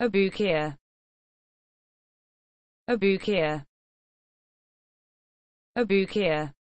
Abukir Abukir Abukir